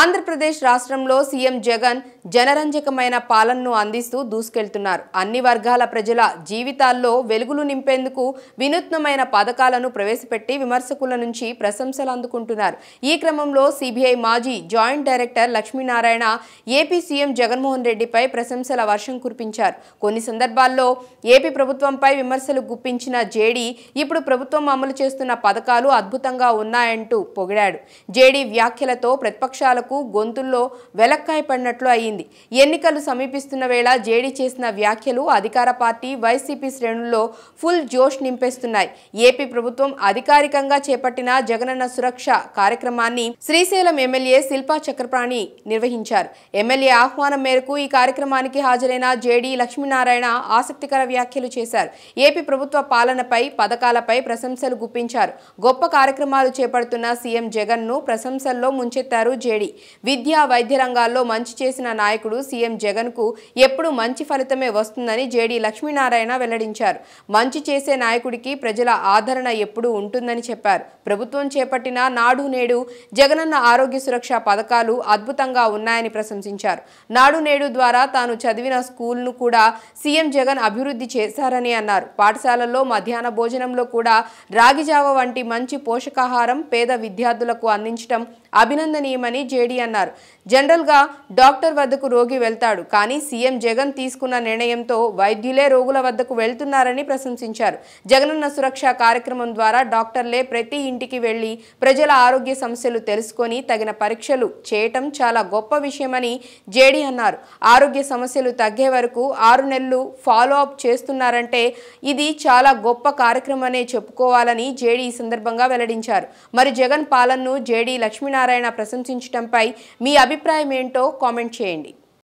ఆంధ్రప్రదేశ్ రాష్ట్రంలో సీఎం జగన్ జనరంజకమైన పాలనను అందిస్తూ దూసుకెళ్తున్నారు అన్ని వర్గాల ప్రజల జీవితాల్లో వెలుగులు నింపేందుకు వినూత్నమైన పథకాలను ప్రవేశపెట్టి విమర్శకుల నుంచి ప్రశంసలు అందుకుంటున్నారు ఈ క్రమంలో సిబిఐ మాజీ joint director Lakshminarayana AP CM Jaganmohan రెడ్డిపై ప్రశంసల వర్షం కురిపించారు కొన్ని సందర్భాల్లో ఏపీ ప్రభుత్వంపై విమర్శలు గుప్పించిన జేడీ ఇప్పుడు ప్రభుత్వం అమలు చేస్తున్న పథకాలు అద్భుతంగా ఉన్నాయంటూ పొగిడాడు జేడీ వ్యాఖ్యలతో ప్రతిపక్షాలకు వరకు గొంతుల్లో వెలక్కాయ పడినట్లు అయింది ఎన్నికలు సమీపిస్తున్న వేళ జేడీ చేసిన వ్యాఖ్యలు అధికార పార్టీ వైసీపీ శ్రేణుల్లో ఫుల్ జోష్ నింపేస్తున్నాయి ఏపీ ప్రభుత్వం అధికారికంగా చేపట్టిన జగనన్న సురక్ష కార్యక్రమాన్ని శ్రీశైలం ఎమ్మెల్యే శిల్పా చక్రపాణి నిర్వహించారు ఎమ్మెల్యే ఆహ్వానం మేరకు ఈ కార్యక్రమానికి హాజరైన జేడీ లక్ష్మీనారాయణ ఆసక్తికర వ్యాఖ్యలు చేశారు ఏపీ ప్రభుత్వ పాలనపై పథకాలపై ప్రశంసలు గుప్పించారు గొప్ప కార్యక్రమాలు చేపడుతున్న సీఎం జగన్ను ప్రశంసల్లో ముంచెత్తారు జేడీ విద్యా వైద్య రంగాల్లో మంచి చేసిన నాయకుడు సీఎం కు ఎప్పుడు మంచి ఫలితమే వస్తుందని జేడీ లక్ష్మీనారాయణ వెల్లడించారు మంచి చేసే నాయకుడికి ప్రజల ఆదరణ ఎప్పుడూ ఉంటుందని చెప్పారు ప్రభుత్వం చేపట్టిన నాడు నేడు జగనన్న ఆరోగ్య సురక్ష పథకాలు అద్భుతంగా ఉన్నాయని ప్రశంసించారు నాడు నేడు ద్వారా తాను చదివిన స్కూల్ను కూడా సీఎం జగన్ అభివృద్ధి చేశారని అన్నారు పాఠశాలల్లో మధ్యాహ్న భోజనంలో కూడా రాగిజావ వంటి మంచి పోషకాహారం పేద విద్యార్థులకు అందించడం అభినందనీయమని జేడీ లేడీ అన్నారు జనరల్గా డాక్టర్ వద్దకు రోగి వెళ్తాడు కానీ సీఎం జగన్ తీసుకున్న నిర్ణయంతో వైద్యులే రోగుల వద్దకు వెళ్తున్నారని ప్రశంసించారు జగనన్న సురక్ష కార్యక్రమం ద్వారా డాక్టర్లే ప్రతి ఇంటికి వెళ్లి ప్రజల ఆరోగ్య సమస్యలు తెలుసుకొని తగిన పరీక్షలు చేయటం చాలా గొప్ప విషయమని జేడీ అన్నారు ఆరోగ్య సమస్యలు తగ్గే వరకు ఆరు నెలలు ఫాలో అప్ చేస్తున్నారంటే ఇది చాలా గొప్ప కార్యక్రమం చెప్పుకోవాలని జేడీ ఈ సందర్భంగా వెల్లడించారు మరి జగన్ పాలనను జేడీ లక్ష్మీనారాయణ ప్రశంసించడంపై మీ అభిప్రాయం ఏంటో కామెంట్ చేయండి